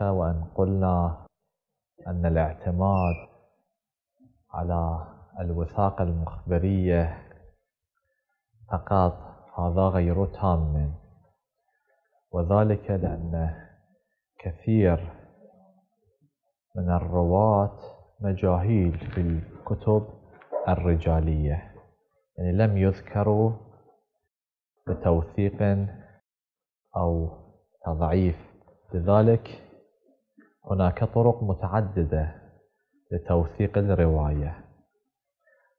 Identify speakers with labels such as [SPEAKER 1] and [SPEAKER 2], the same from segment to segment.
[SPEAKER 1] الحلقة وأن قلنا أن الاعتماد على الوثاقه المخبرية فقط هذا غير تام وذلك لأن كثير من الرواة مجاهيل في الكتب الرجالية يعني لم يذكروا بتوثيق أو تضعيف لذلك هناك طرق متعددة لتوثيق الرواية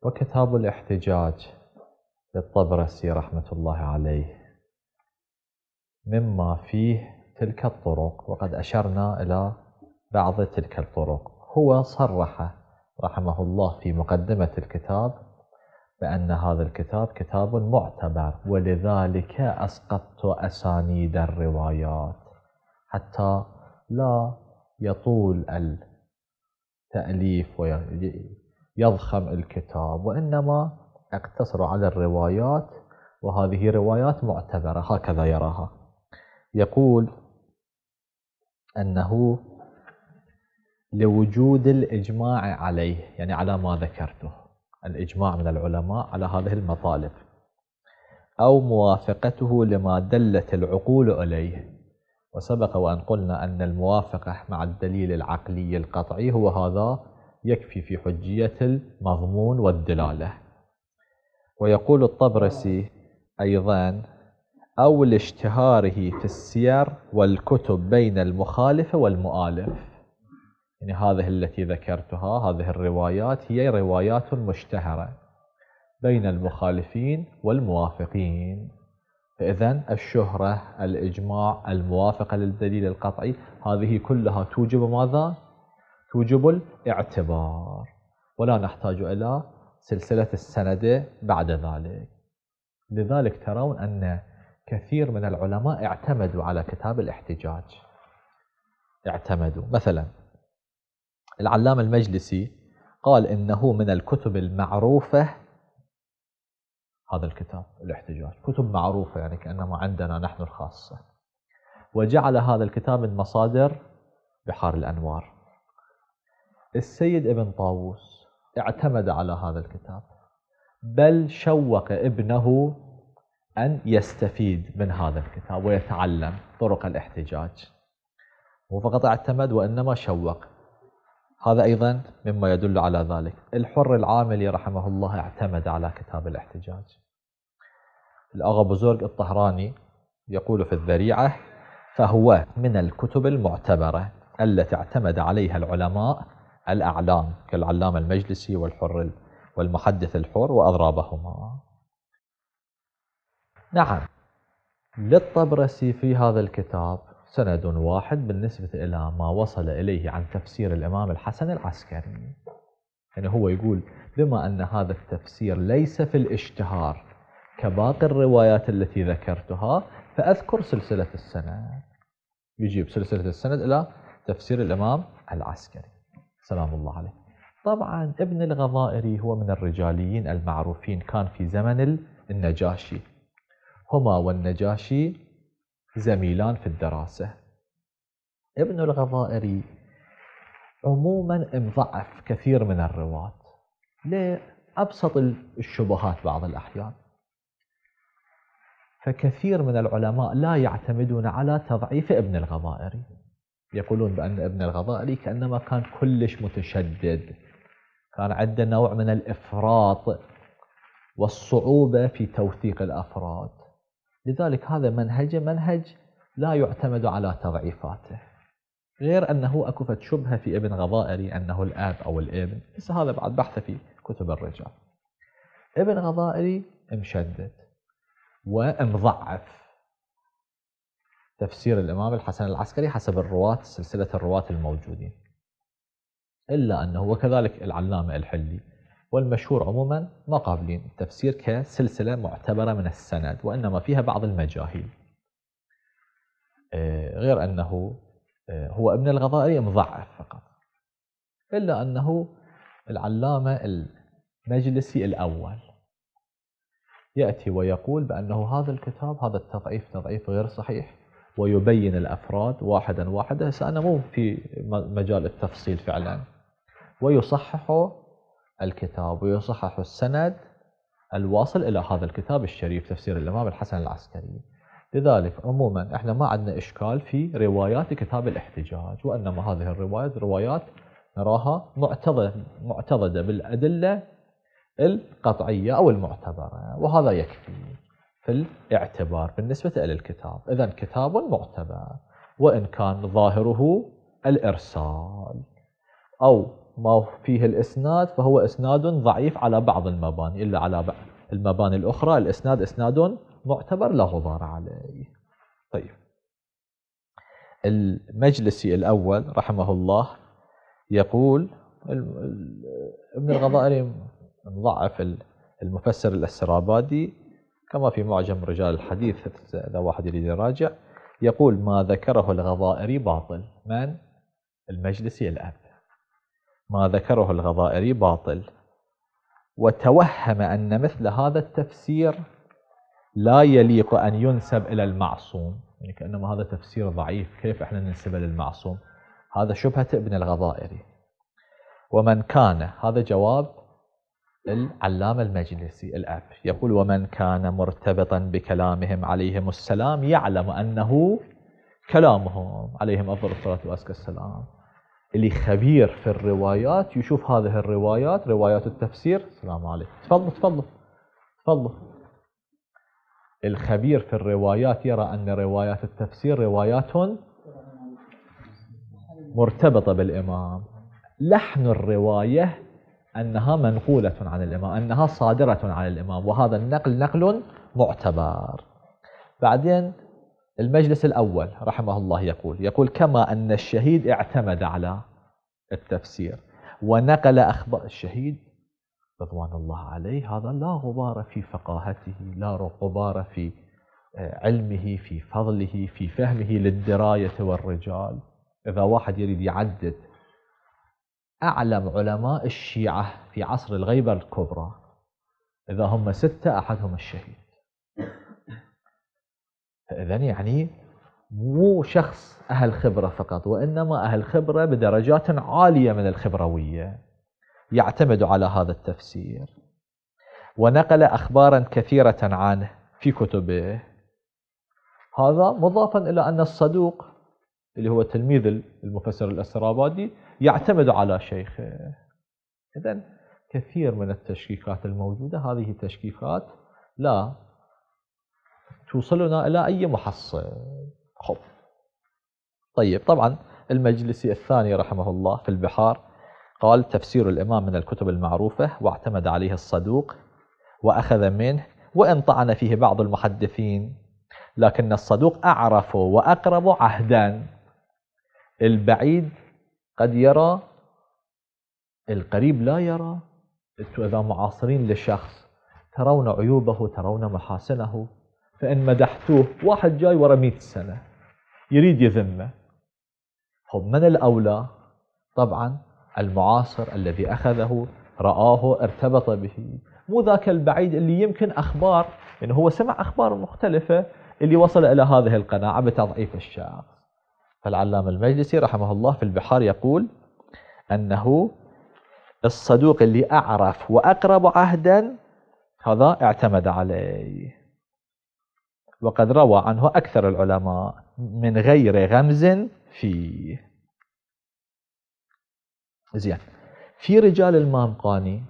[SPEAKER 1] وكتاب الاحتجاج للطبرسي رحمة الله عليه مما فيه تلك الطرق وقد أشرنا إلى بعض تلك الطرق هو صرح رحمه الله في مقدمة الكتاب بأن هذا الكتاب كتاب معتبر ولذلك أسقطت أسانيد الروايات حتى لا يطول التأليف ويضخم الكتاب وإنما اقتصر على الروايات وهذه روايات معتبرة هكذا يراها يقول أنه لوجود الإجماع عليه يعني على ما ذكرته الإجماع من العلماء على هذه المطالب أو موافقته لما دلت العقول عليه وسبق وأن قلنا أن الموافقة مع الدليل العقلي القطعي هو هذا يكفي في حجية المضمون والدلالة ويقول الطبرسي أيضا أو لاشتهاره في السير والكتب بين المخالف والمؤالف يعني هذه التي ذكرتها هذه الروايات هي روايات مشتهرة بين المخالفين والموافقين فإذا الشهرة الإجماع الموافقة للدليل القطعي هذه كلها توجب ماذا؟ توجب الاعتبار ولا نحتاج إلى سلسلة السند بعد ذلك لذلك ترون أن كثير من العلماء اعتمدوا على كتاب الاحتجاج اعتمدوا مثلا العلامة المجلسي قال إنه من الكتب المعروفة هذا الكتاب الاحتجاج كتب معروفة يعني كأنما عندنا نحن الخاصة وجعل هذا الكتاب من مصادر بحار الأنوار السيد ابن طاووس اعتمد على هذا الكتاب بل شوق ابنه أن يستفيد من هذا الكتاب ويتعلم طرق الاحتجاج مو فقط اعتمد وإنما شوق هذا أيضا مما يدل على ذلك الحر العاملي رحمه الله اعتمد على كتاب الاحتجاج الأغا بزرگ الطهراني يقول في الذريعة فهو من الكتب المعتبرة التي اعتمد عليها العلماء الأعلام كالعلامة المجلسي والحر والمحدث الحر وأضرابهما نعم للطبرسي في هذا الكتاب سند واحد بالنسبة إلى ما وصل إليه عن تفسير الإمام الحسن العسكري يعني هو يقول بما أن هذا التفسير ليس في الاشتهار كباقي الروايات التي ذكرتها فأذكر سلسلة السند يجيب سلسلة السند إلى تفسير الإمام العسكري سلام الله عليه طبعا ابن الغضائري هو من الرجاليين المعروفين كان في زمن النجاشي هما والنجاشي زميلان في الدراسة ابن الغضائري عموما مضعف كثير من الرواة لأبسط الشبهات بعض الأحيان فكثير من العلماء لا يعتمدون على تضعيف ابن الغضائري يقولون بأن ابن الغضائري كأنما كان كلش متشدد كان عنده نوع من الإفراط والصعوبة في توثيق الأفراد لذلك هذا منهجه منهج لا يعتمد على تضعيفاته غير أنه أكفت شبهة في ابن غضائري أنه الآب أو الابن بس هذا بعد بحثه في كتب الرجال ابن غضائري مشدد ومضعف تفسير الإمام الحسن العسكري حسب الرواة سلسلة الرواة الموجودين إلا أنه وكذلك العلامة الحلي والمشهور عموما ما قابلين التفسير كسلسلة معتبرة من السند وإنما فيها بعض المجاهيل آه، غير أنه آه، هو ابن الغضائري مضعف فقط إلا أنه العلامة المجلسي الأول يأتي ويقول بأنه هذا الكتاب هذا التضعيف تضعيف غير صحيح ويبين الأفراد واحدا واحدا سأنا مو في مجال التفصيل فعلا ويصحح الكتاب ويصحح السند الواصل إلى هذا الكتاب الشريف تفسير الإمام الحسن العسكري لذلك عموما احنا ما عندنا إشكال في روايات كتاب الاحتجاج وإنما هذه الروايات روايات نراها معتضدة بالأدلة القطعية أو المعتبرة وهذا يكفي في الاعتبار بالنسبة إلى الكتاب إذا كتاب معتبر وإن كان ظاهره الإرسال أو ما فيه الإسناد فهو إسناد ضعيف على بعض المباني إلا على بعض المباني الأخرى الإسناد إسناد معتبر لا غبار عليه طيب المجلسي الأول رحمه الله يقول ابن الغضائري نضعف المفسر الأسرابادي كما في معجم رجال الحديث إذا واحد يريد يراجع يقول ما ذكره الغضائري باطل من؟ المجلسي الأب ما ذكره الغضائري باطل وتوهم أن مثل هذا التفسير لا يليق أن ينسب إلى المعصوم يعني كأنما هذا تفسير ضعيف كيف إحنا ننسبه للمعصوم هذا شبهة ابن الغضائري ومن كان هذا جواب العلامة المجلسي الأب يقول ومن كان مرتبطا بكلامهم عليهم السلام يعلم أنه كلامهم عليهم أفضل الصلاة وأزكى السلام اللي خبير في الروايات يشوف هذه الروايات روايات التفسير السلام عليكم تفضل تفضل تفضل الخبير في الروايات يرى أن روايات التفسير روايات مرتبطة بالإمام لحن الرواية أنها منقولة عن الإمام أنها صادرة عن الإمام وهذا النقل نقل معتبر بعدين المجلس الأول رحمه الله يقول يقول كما أن الشهيد اعتمد على التفسير ونقل أخبار الشهيد رضوان الله عليه هذا لا غبار في فقاهته لا غبار في آه، علمه في فضله في فهمه للدراية والرجال إذا واحد يريد يعدد أعلم علماء الشيعة في عصر الغيبة الكبرى إذا هم ستة أحدهم الشهيد فإذا يعني مو شخص أهل خبرة فقط وإنما أهل خبرة بدرجات عالية من الخبروية يعتمد على هذا التفسير ونقل أخبارا كثيرة عنه في كتبه هذا مضافا إلى أن الصدوق اللي هو تلميذ المفسر الأسرابادي يعتمد على شيخه إذا كثير من التشكيكات الموجودة هذه تشكيكات لا توصلنا إلى أي محصل خب طيب طبعا المجلسي الثاني رحمه الله في البحار قال تفسير الإمام من الكتب المعروفة واعتمد عليه الصدوق وأخذ منه وإن طعن فيه بعض المحدثين لكن الصدوق أعرف وأقرب عهدا البعيد قد يرى القريب لا يرى أنتم إذا معاصرين للشخص ترون عيوبه ترون محاسنه فإن مدحتوه واحد جاي ورا 100 سنة يريد يذمه هم من الأولى طبعا المعاصر الذي أخذه رآه ارتبط به مو ذاك البعيد اللي يمكن أخبار إنه هو سمع أخبار مختلفة اللي وصل إلى هذه القناعة بتضعيف الشخص فالعلامة المجلسي رحمه الله في البحار يقول أنه الصدوق اللي أعرف وأقرب عهدا هذا اعتمد عليه وقد روى عنه أكثر العلماء من غير غمز فيه زين في رجال المامقاني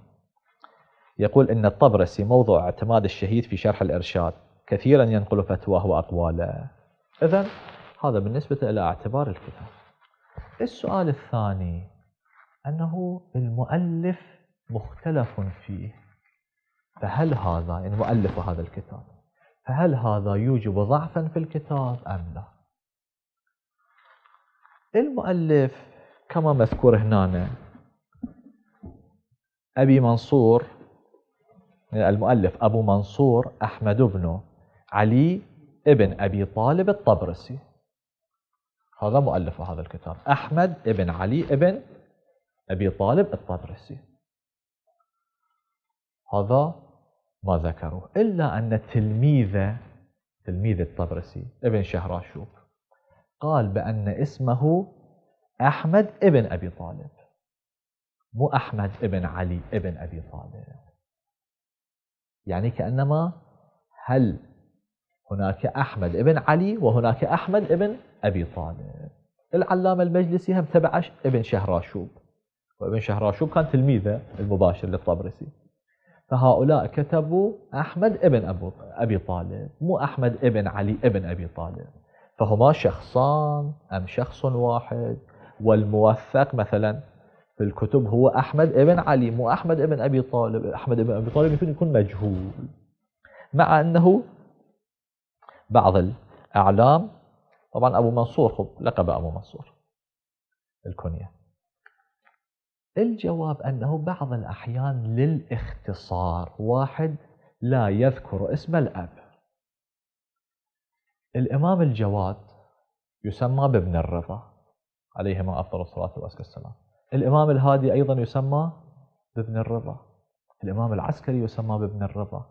[SPEAKER 1] يقول إن الطبرسي موضوع اعتماد الشهيد في شرح الإرشاد كثيرا ينقل فتواه وأقواله إذا هذا بالنسبة إلى اعتبار الكتاب السؤال الثاني أنه المؤلف مختلف فيه فهل هذا يعني مؤلف هذا الكتاب فهل هذا يوجب ضعفا في الكتاب أم لا المؤلف كما مذكور هنا أبي منصور المؤلف أبو منصور أحمد بن علي ابن أبي طالب الطبرسي هذا مؤلف هذا الكتاب أحمد ابن علي ابن أبي طالب الطبرسي هذا ما ذكروه إلا أن تلميذه تلميذ الطبرسي ابن شهراشوب قال بأن اسمه أحمد ابن أبي طالب مو أحمد ابن علي ابن أبي طالب يعني كأنما هل هناك أحمد ابن علي وهناك أحمد ابن أبي طالب العلامة المجلسي هم تبع ابن شهراشوب وابن شهراشوب كان تلميذه المباشر للطبرسي فهؤلاء كتبوا أحمد ابن أبو أبي طالب مو أحمد ابن علي ابن أبي طالب فهما شخصان أم شخص واحد والموثق مثلا في الكتب هو أحمد ابن علي مو أحمد ابن أبي طالب أحمد ابن أبي طالب يمكن يكون مجهول مع أنه بعض الأعلام طبعا أبو منصور خب لقب أبو منصور الكنية الجواب أنه بعض الأحيان للاختصار واحد لا يذكر اسم الأب الإمام الجواد يسمى بابن الرضا عليهما أفضل الصلاة والسلام الإمام الهادي أيضا يسمى بابن الرضا الإمام العسكري يسمى بابن الرضا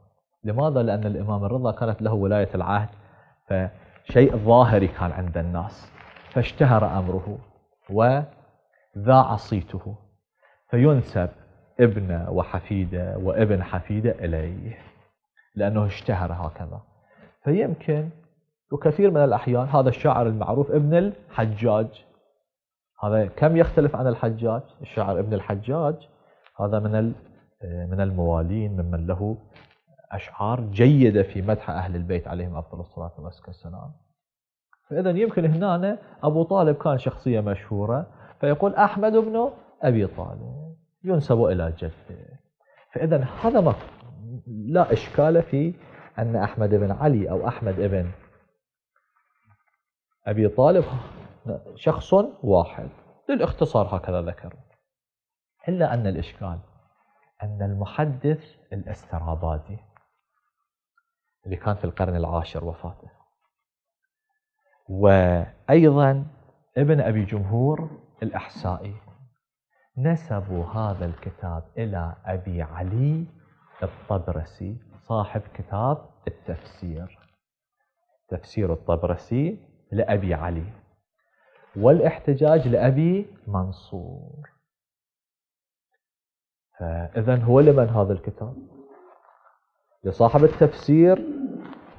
[SPEAKER 1] لماذا؟ لأن الإمام الرضا كانت له ولاية العهد فشيء ظاهري كان عند الناس فاشتهر أمره وذاع صيته فينسب ابن وحفيده وابن حفيده اليه لانه اشتهر هكذا فيمكن وكثير من الاحيان هذا الشاعر المعروف ابن الحجاج هذا كم يختلف عن الحجاج الشاعر ابن الحجاج هذا من من الموالين ممن له أشعار جيدة في مدح أهل البيت عليهم أفضل الصلاة والسلام فإذا يمكن هنا أبو طالب كان شخصية مشهورة فيقول أحمد بن أبي طالب ينسب إلى جده فإذا هذا ما لا إشكال في أن أحمد بن علي أو أحمد بن أبي طالب شخص واحد للاختصار هكذا ذكر إلا أن الإشكال أن المحدث الاسترابادي اللي كان في القرن العاشر وفاته وأيضا ابن أبي جمهور الأحسائي نسبوا هذا الكتاب إلى أبي علي الطبرسي صاحب كتاب التفسير تفسير الطبرسي لأبي علي والاحتجاج لأبي منصور فإذا هو لمن هذا الكتاب لصاحب التفسير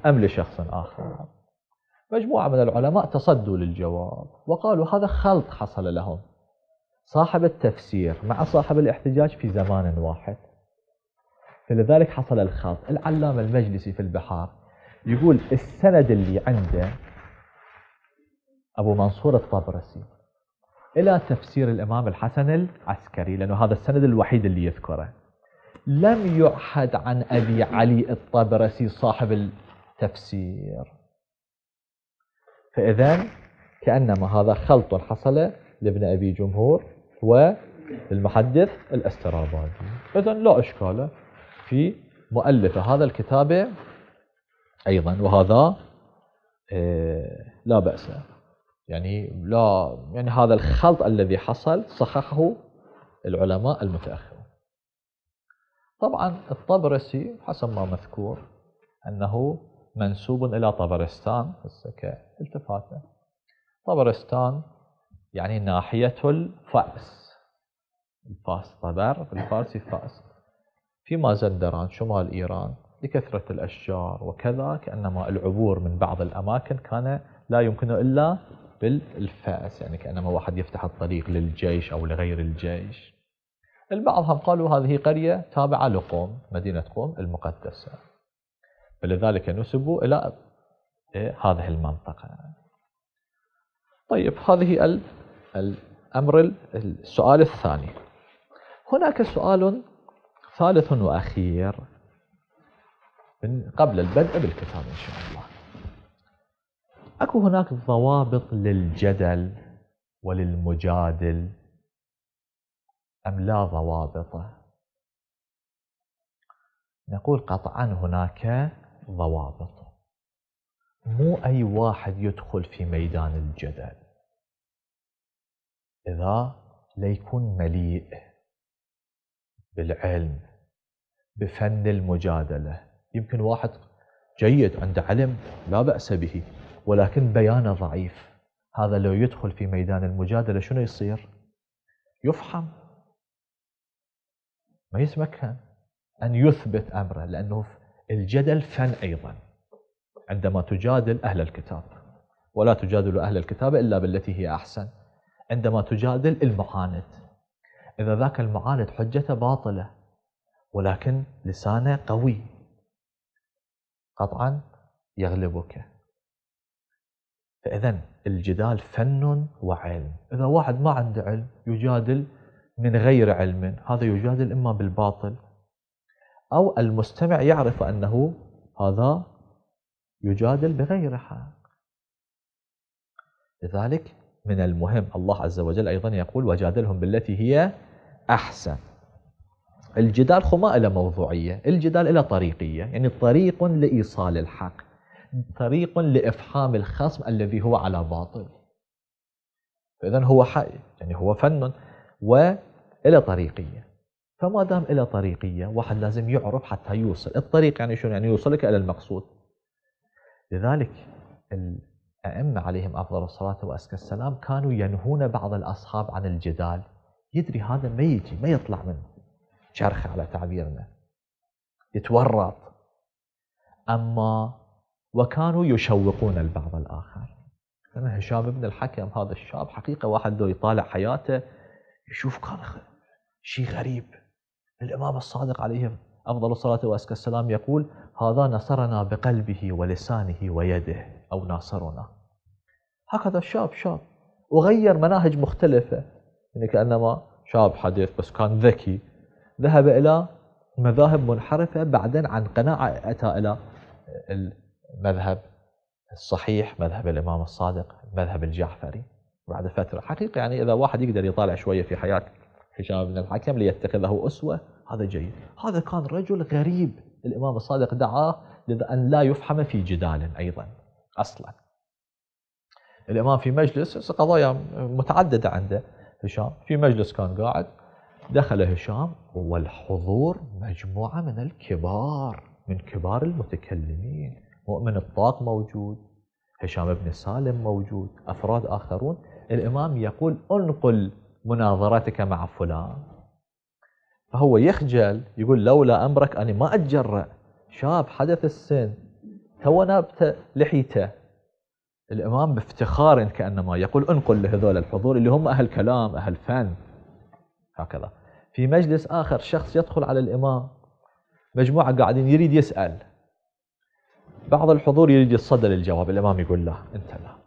[SPEAKER 1] أم لشخص آخر مجموعة من العلماء تصدوا للجواب وقالوا هذا خلط حصل لهم صاحب التفسير مع صاحب الاحتجاج في زمان واحد فلذلك حصل الخلط العلامة المجلسي في البحار يقول السند اللي عنده أبو منصور الطبرسي إلى تفسير الإمام الحسن العسكري لأنه هذا السند الوحيد اللي يذكره لم يعهد عن أبي علي الطبرسي صاحب التفسير فإذا كأنما هذا خلط حصل لابن أبي جمهور والمحدث الأسترابادي إذا لا إشكال في مؤلف هذا الكتاب أيضا وهذا آه، لا بأس يعني لا يعني هذا الخلط الذي حصل صححه العلماء المتأخرين طبعا الطبرسي حسب ما مذكور أنه منسوب إلى طبرستان هسه كالتفاتة طبرستان يعني ناحية الفأس الفاس طبر بالفارسي فأس في مازندران شمال إيران لكثرة الأشجار وكذا كأنما العبور من بعض الأماكن كان لا يمكن إلا بالفأس يعني كأنما واحد يفتح الطريق للجيش أو لغير الجيش البعض هم قالوا هذه قرية تابعة لقوم مدينة قوم المقدسة فلذلك نسبوا إلى إيه، هذه المنطقة طيب هذه الأمر السؤال الثاني هناك سؤال ثالث وأخير من قبل البدء بالكتاب إن شاء الله أكو هناك ضوابط للجدل وللمجادل أم لا ضوابطه نقول قطعا هناك ضوابط مو أي واحد يدخل في ميدان الجدل إذا ليكون مليء بالعلم بفن المجادلة يمكن واحد جيد عنده علم لا بأس به ولكن بيانه ضعيف هذا لو يدخل في ميدان المجادلة شنو يصير؟ يفحم ما يسمك أن يثبت أمره لأنه الجدل فن أيضا عندما تجادل أهل الكتاب ولا تجادل أهل الكتاب إلا بالتي هي أحسن عندما تجادل المعاند إذا ذاك المعاند حجته باطلة ولكن لسانه قوي قطعا يغلبك فإذا الجدال فن وعلم إذا واحد ما عنده علم يجادل من غير علم هذا يجادل إما بالباطل أو المستمع يعرف أنه هذا يجادل بغير حق لذلك من المهم الله عز وجل أيضا يقول وجادلهم بالتي هي أحسن الجدال خما إلى موضوعية الجدال إلى طريقية يعني طريق لإيصال الحق طريق لإفحام الخصم الذي هو على باطل فإذا هو حق يعني هو فن والى طريقيه فما دام إلى طريقية واحد لازم يعرف حتى يوصل الطريق يعني شنو يعني يوصلك إلى المقصود لذلك الأئمة عليهم أفضل الصلاة وأزكى السلام كانوا ينهون بعض الأصحاب عن الجدال يدري هذا ما يجي ما يطلع من شرخه على تعبيرنا يتورط أما وكانوا يشوقون البعض الآخر هشام بن الحكم هذا الشاب حقيقة واحد لو يطالع حياته يشوف كان شيء غريب الإمام الصادق عليه أفضل الصلاة وأزكى السلام يقول هذا نصرنا بقلبه ولسانه ويده أو ناصرنا هكذا شاب شاب وغير مناهج مختلفة يعني كأنما شاب حديث بس كان ذكي ذهب إلى مذاهب منحرفة بعدين عن قناعة أتى إلى المذهب الصحيح مذهب الإمام الصادق مذهب الجعفري بعد فترة حقيقة يعني إذا واحد يقدر يطالع شوية في حياة هشام بن الحكم ليتخذه أسوة هذا جيد هذا كان رجل غريب الإمام الصادق دعاه لأن لا يفحم في جدال أيضا أصلا الإمام في مجلس قضايا متعددة عنده هشام في مجلس كان قاعد دخل هشام والحضور مجموعة من الكبار من كبار المتكلمين مؤمن الطاق موجود هشام بن سالم موجود أفراد آخرون الإمام يقول انقل مناظرتك مع فلان فهو يخجل يقول لولا أمرك أنا ما أتجرأ شاب حدث السن تو نابته لحيته الإمام بافتخار كأنما يقول انقل لهذول الحضور اللي هم أهل كلام أهل فن هكذا في مجلس آخر شخص يدخل على الإمام مجموعة قاعدين يريد يسأل بعض الحضور يريد يتصدى للجواب الإمام يقول له أنت لا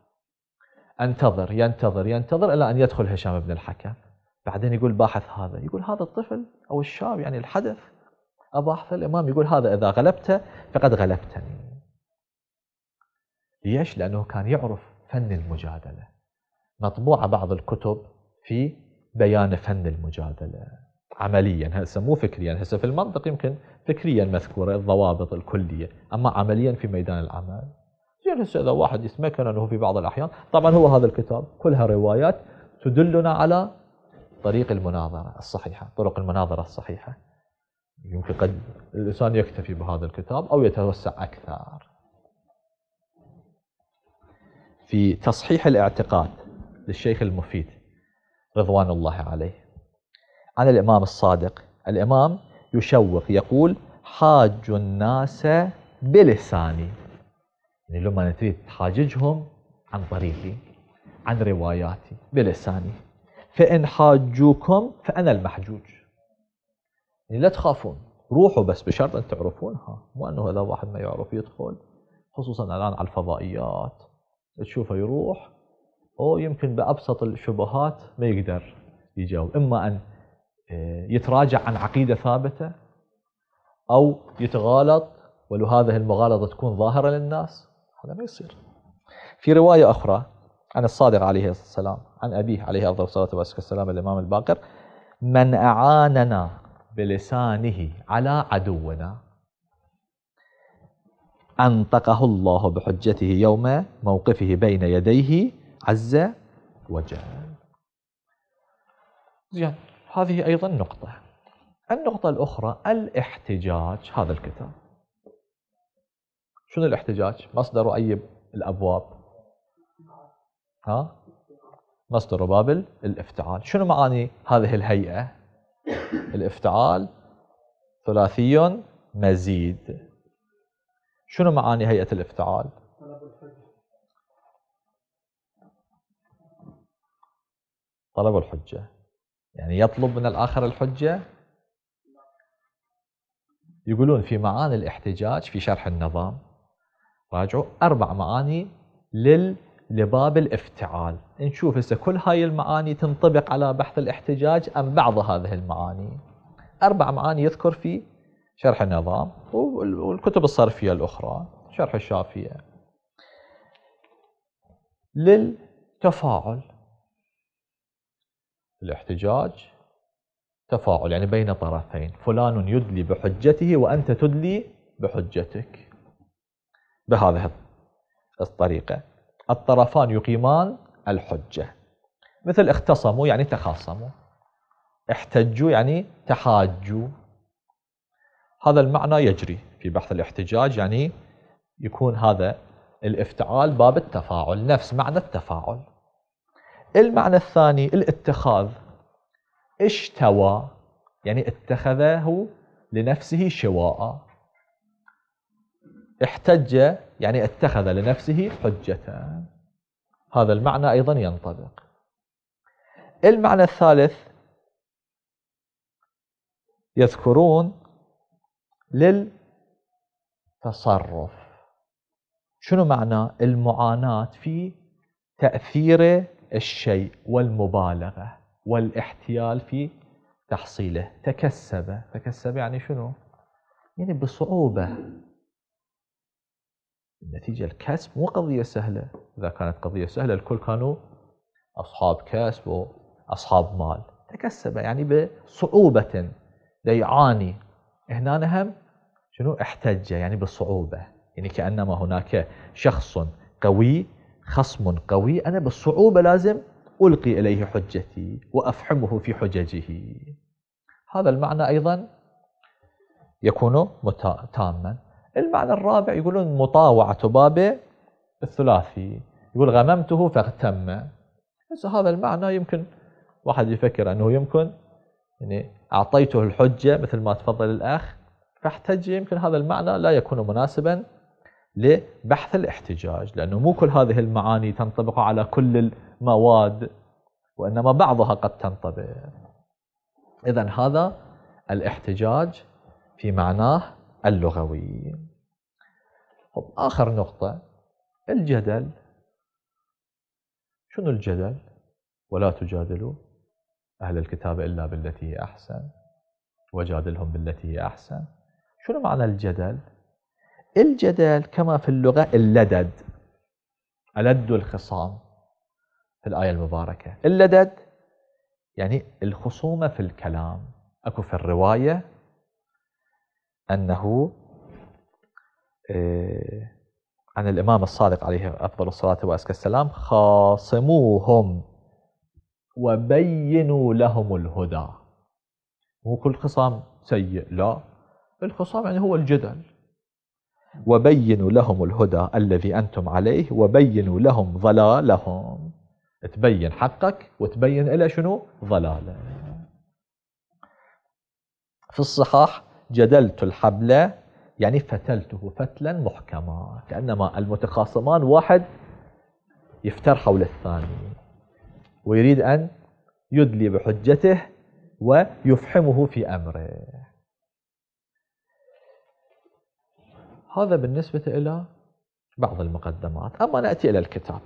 [SPEAKER 1] انتظر ينتظر ينتظر الى ان يدخل هشام بن الحكم بعدين يقول باحث هذا يقول هذا الطفل او الشاب يعني الحدث أباحث الإمام يقول هذا إذا غلبته فقد غلبتني ليش؟ لأنه كان يعرف فن المجادلة مطبوعة بعض الكتب في بيان فن المجادلة عمليا هسه مو فكريا هسه في المنطق يمكن فكريا مذكورة الضوابط الكلية أما عمليا في ميدان العمل جلس اذا واحد يتمكن أنه في بعض الأحيان طبعا هو هذا الكتاب كلها روايات تدلنا على طريق المناظرة الصحيحة طرق المناظرة الصحيحة يمكن قد الإنسان يكتفي بهذا الكتاب أو يتوسع أكثر في تصحيح الاعتقاد للشيخ المفيد رضوان الله عليه عن الإمام الصادق الإمام يشوق يقول حاج الناس بلساني يعني لما تريد تحاججهم عن طريقي عن رواياتي بلساني فإن حاجوكم فأنا المحجوج يعني لا تخافون روحوا بس بشرط أن تعرفونها مو أنه إذا واحد ما يعرف يدخل خصوصا الآن على الفضائيات تشوفه يروح أو يمكن بأبسط الشبهات ما يقدر يجاوب إما أن آه، يتراجع عن عقيدة ثابتة أو يتغالط هذه المغالطة تكون ظاهرة للناس هذا ما يصير في رواية أخرى عن الصادق عليه السلام عن أبيه عليه أفضل الصلاة والسلام الإمام الباقر من أعاننا بلسانه على عدونا أنطقه الله بحجته يوم موقفه بين يديه عز وجل زين هذه أيضا نقطة النقطة الأخرى الاحتجاج هذا الكتاب شنو الاحتجاج؟ مصدره أي الأبواب؟ ها؟ مصدره باب الافتعال شنو معاني هذه الهيئة؟ الافتعال ثلاثي مزيد شنو معاني هيئة الافتعال؟ طلب الحجة يعني يطلب من الآخر الحجة يقولون في معاني الاحتجاج في شرح النظام راجعوا أربع معاني لل لباب الافتعال نشوف هسه كل هاي المعاني تنطبق على بحث الاحتجاج أم بعض هذه المعاني أربع معاني يذكر في شرح النظام والكتب الصرفية الأخرى شرح الشافية للتفاعل الاحتجاج تفاعل يعني بين طرفين فلان يدلي بحجته وأنت تدلي بحجتك بهذه الطريقة الطرفان يقيمان الحجة مثل اختصموا يعني تخاصموا احتجوا يعني تحاجوا هذا المعنى يجري في بحث الاحتجاج يعني يكون هذا الافتعال باب التفاعل نفس معنى التفاعل المعنى الثاني الاتخاذ اشتوى يعني اتخذه لنفسه شواء احتج يعني اتخذ لنفسه حجة هذا المعنى أيضا ينطبق المعنى الثالث يذكرون للتصرف شنو معنى المعاناة في تأثير الشيء والمبالغة والاحتيال في تحصيله تكسب تكسب يعني شنو يعني بصعوبة النتيجة الكسب مو قضية سهلة إذا كانت قضية سهلة الكل كانوا أصحاب كسب وأصحاب مال تكسب يعني بصعوبة يعاني هنا هم شنو احتج يعني بالصعوبة يعني كأنما هناك شخص قوي خصم قوي أنا بالصعوبة لازم ألقي إليه حجتي وأفحمه في حججه هذا المعنى أيضا يكون تاما المعنى الرابع يقولون مطاوعة بابه الثلاثي يقول غممته فاغتم بس هذا المعنى يمكن واحد يفكر أنه يمكن يعني أعطيته الحجة مثل ما تفضل الأخ فاحتج يمكن هذا المعنى لا يكون مناسبا لبحث الاحتجاج لأنه مو كل هذه المعاني تنطبق على كل المواد وإنما بعضها قد تنطبق إذا هذا الاحتجاج في معناه اللغوي طب آخر نقطة الجدل شنو الجدل؟ ولا تجادلوا أهل الكتاب إلا بالتي هي أحسن وجادلهم بالتي هي أحسن شنو معنى الجدل؟ الجدل كما في اللغة اللدد ألد الخصام في الآية المباركة اللدد يعني الخصومة في الكلام أكو في الرواية أنه آه، عن الإمام الصادق عليه أفضل الصلاة وأزكى السلام خاصموهم وبينوا لهم الهدى مو كل خصام سيء لا الخصام يعني هو الجدل وبينوا لهم الهدى الذي أنتم عليه وبينوا لهم ضلالهم تبين حقك وتبين إلى شنو ضلاله في الصحاح جدلت الحبل يعني فتلته فتلا محكما كأنما المتخاصمان واحد يفتر حول الثاني ويريد أن يدلي بحجته ويفحمه في أمره هذا بالنسبة إلى بعض المقدمات أما نأتي إلى الكتاب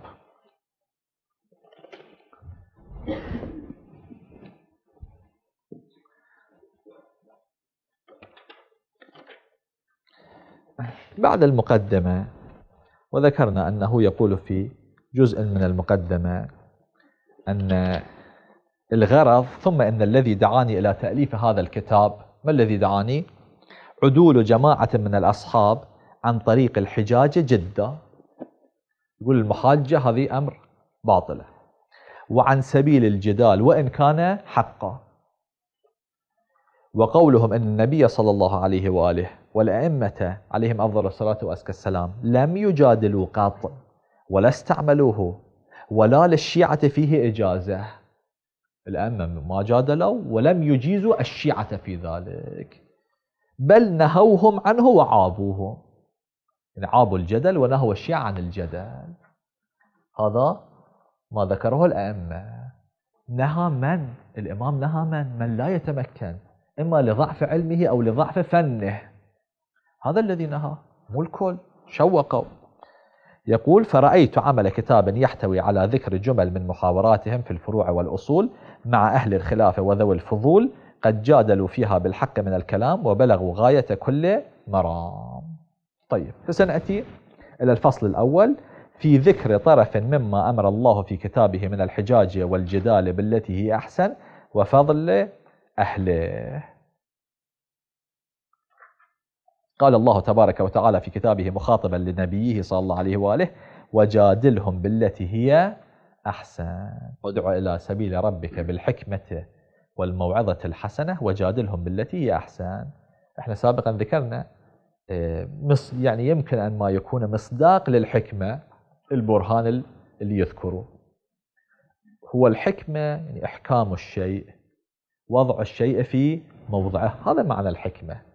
[SPEAKER 1] بعد المقدمة وذكرنا أنه يقول في جزء من المقدمة أن الغرض ثم إن الذي دعاني إلى تأليف هذا الكتاب ما الذي دعاني؟ عدول جماعة من الأصحاب عن طريق الحجاج جدة يقول المحاجة هذه أمر باطلة وعن سبيل الجدال وإن كان حقا وقولهم أن النبي صلى الله عليه وآله والأئمة عليهم أفضل الصلاة وأزكى السلام لم يجادلوا قط ولا استعملوه ولا للشيعة فيه إجازة الأئمة ما جادلوا ولم يجيزوا الشيعة في ذلك بل نهوهم عنه وعابوهم يعني عابوا الجدل ونهوا الشيعة عن الجدل هذا ما ذكره الأئمة نهى من؟ الإمام نهى من؟ من لا يتمكن إما لضعف علمه أو لضعف فنه هذا الذي نهى مو الكل شوقوا يقول فرأيت عمل كتاب يحتوي على ذكر جمل من محاوراتهم في الفروع والأصول مع أهل الخلافة وذوي الفضول قد جادلوا فيها بالحق من الكلام وبلغوا غاية كل مرام طيب فسنأتي إلى الفصل الأول في ذكر طرف مما أمر الله في كتابه من الحجاج والجدال بالتي هي أحسن وفضل أهله قال الله تبارك وتعالى في كتابه مخاطبا لنبيه صلى الله عليه واله وجادلهم بالتي هي احسن وادع الى سبيل ربك بالحكمه والموعظه الحسنه وجادلهم بالتي هي احسن احنا سابقا ذكرنا آه، يعني يمكن ان ما يكون مصداق للحكمه البرهان اللي يذكره هو الحكمه يعني احكام الشيء وضع الشيء في موضعه هذا معنى الحكمه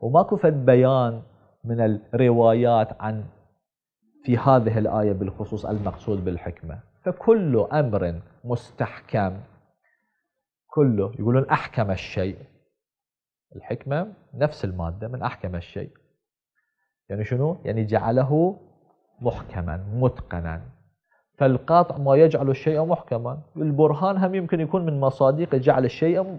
[SPEAKER 1] وماكو فد بيان من الروايات عن في هذه الآية بالخصوص المقصود بالحكمة فكل أمر مستحكم كله يقولون أحكم الشيء الحكمة نفس المادة من أحكم الشيء يعني شنو؟ يعني جعله محكما متقنا فالقاطع ما يجعل الشيء محكما البرهان هم يمكن يكون من مصادق جعل الشيء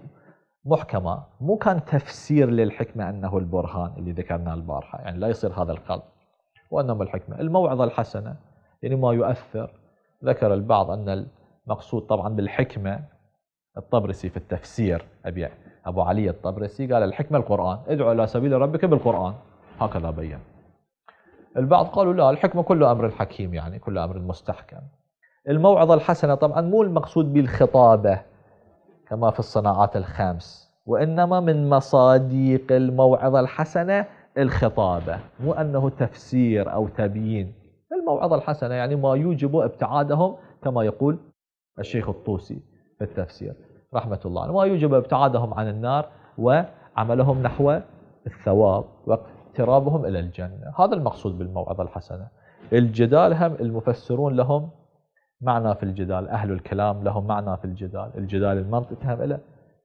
[SPEAKER 1] محكمة مو كان تفسير للحكمة أنه البرهان اللي ذكرناه البارحة يعني لا يصير هذا الخلط وإنما الحكمة الموعظة الحسنة يعني ما يؤثر ذكر البعض أن المقصود طبعا بالحكمة الطبرسي في التفسير أبي أبو علي الطبرسي قال الحكمة القرآن ادعو إلى سبيل ربك بالقرآن هكذا بين البعض قالوا لا الحكمة كله أمر حكيم يعني كله أمر مستحكم الموعظة الحسنة طبعا مو المقصود بالخطابة كما في الصناعات الخمس وإنما من مصاديق الموعظة الحسنة الخطابة مو أنه تفسير أو تبيين الموعظة الحسنة يعني ما يوجب ابتعادهم كما يقول الشيخ الطوسي في التفسير رحمة الله ما يوجب ابتعادهم عن النار وعملهم نحو الثواب واقترابهم إلى الجنة هذا المقصود بالموعظة الحسنة الجدال هم المفسرون لهم معنى في الجدال أهل الكلام لهم معنى في الجدال الجدال المنطقي هم له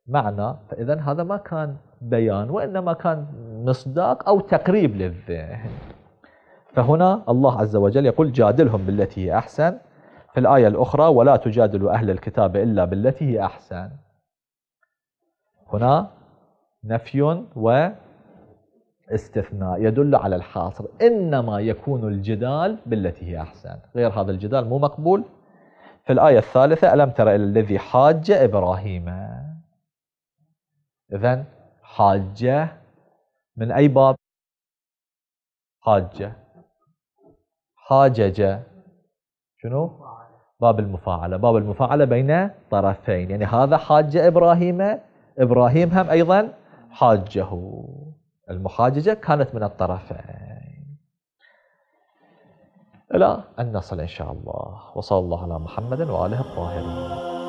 [SPEAKER 1] معنى فإذا هذا ما كان بيان وإنما كان مصداق أو تقريب للذهن فهنا الله عز وجل يقول جادلهم بالتي هي أحسن في الآية الأخرى ولا تجادلوا أهل الكتاب إلا بالتي هي أحسن هنا نفي واستثناء يدل على الحاصر إنما يكون الجدال بالتي هي أحسن غير هذا الجدال مو مقبول في الآية الثالثة ألم تر إلى الذي حاج إبراهيم إذا حاجة من أي باب حاجة حاجج شنو باب المفاعلة باب المفاعلة بين طرفين يعني هذا حاج إبراهيم إبراهيم هم أيضا حاجه المحاججة كانت من الطرفين إلى أن نصل إن شاء الله وصلى الله على محمد وآله الطاهرين